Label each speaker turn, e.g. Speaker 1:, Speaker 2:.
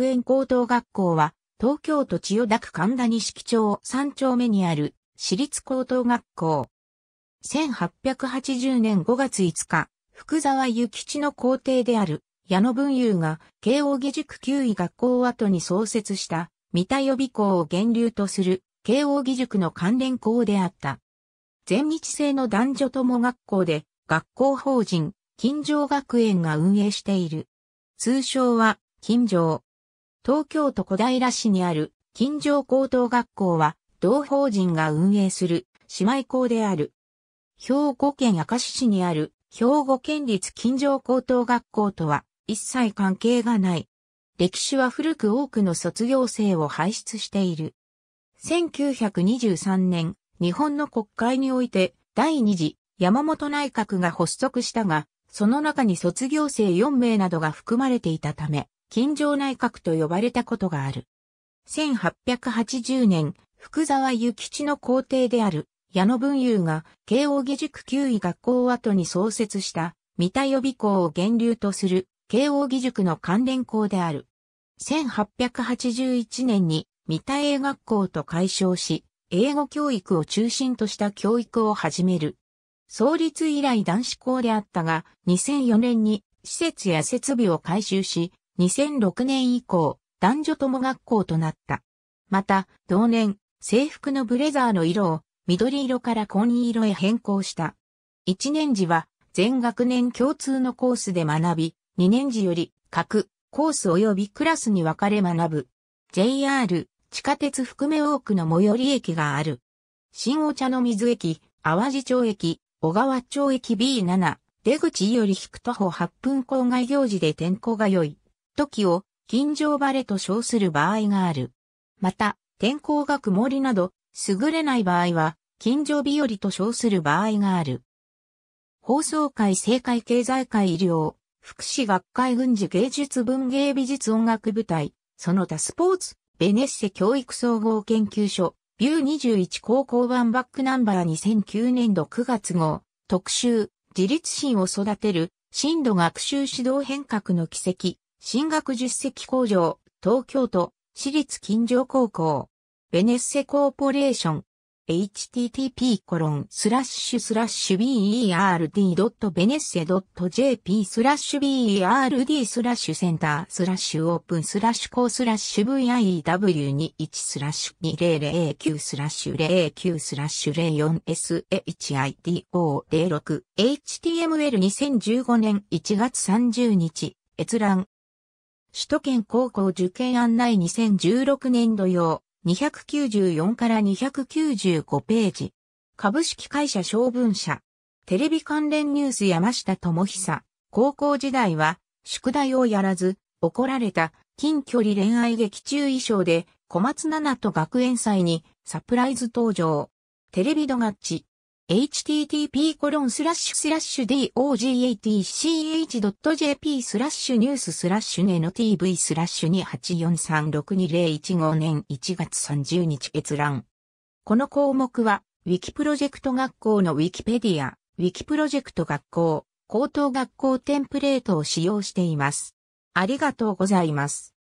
Speaker 1: 学園高等学校は、東京都千代田区神田区町3丁目にある、私立高等学校。1880年5月5日、福沢諭吉の校庭である、矢野文雄が、慶応義塾9位学校後に創設した、三田予備校を源流とする、慶応義塾の関連校であった。全日制の男女友学校で、学校法人、金城学園が運営している。通称は、金城。東京都小平市にある金城高等学校は同法人が運営する姉妹校である。兵庫県明石市にある兵庫県立金城高等学校とは一切関係がない。歴史は古く多くの卒業生を輩出している。1923年、日本の国会において第二次山本内閣が発足したが、その中に卒業生4名などが含まれていたため、金城内閣と呼ばれたことがある。1880年、福沢諭吉の皇帝である矢野文雄が慶応義塾旧位学校を後に創設した三田予備校を源流とする慶応義塾の関連校である。1881年に三田英学校と改称し、英語教育を中心とした教育を始める。創立以来男子校であったが、2004年に施設や設備を改修し、2006年以降、男女共学校となった。また、同年、制服のブレザーの色を緑色から紺色へ変更した。1年時は全学年共通のコースで学び、2年時より各コース及びクラスに分かれ学ぶ。JR、地下鉄含め多くの最寄り駅がある。新お茶の水駅、淡路町駅、小川町駅 B7、出口より引く徒歩8分郊外行事で天候が良い。時を近所晴れと称する場合がある。また、天候が曇りなど、優れない場合は、近所日和と称する場合がある。放送会政界経済界医療、福祉学会軍事芸術文芸美術音楽部隊、その他スポーツ、ベネッセ教育総合研究所、ビュー21高校版バックナンバー2009年度9月号、特集、自立心を育てる、深度学習指導変革の奇跡、進学実績向上、東京都、私立近城高校、ベネッセコーポレーション、http コロンスラッシュスラッシュ berd.benesse.jp スラッシュ berd スラッシュセンタースラッシュオープンスラッシュコースラッシュ viw21 スラッシュ2009スラッシュ09スラッシュ 04shido06html2015 年1月30日閲覧首都圏高校受験案内2016年度用、294から295ページ。株式会社小文社。テレビ関連ニュース山下智久。高校時代は、宿題をやらず、怒られた、近距離恋愛劇中衣装で、小松菜奈と学園祭に、サプライズ登場。テレビドガッチ。http dogatch.jp スラッシュニューススラッシュネの tv スラッシュ284362015年1月30日閲覧。この項目は、ウィキプロジェクト学校のウィキペディア、ウィキプロジェクト学校、高等学校テンプレートを使用しています。ありがとうございます。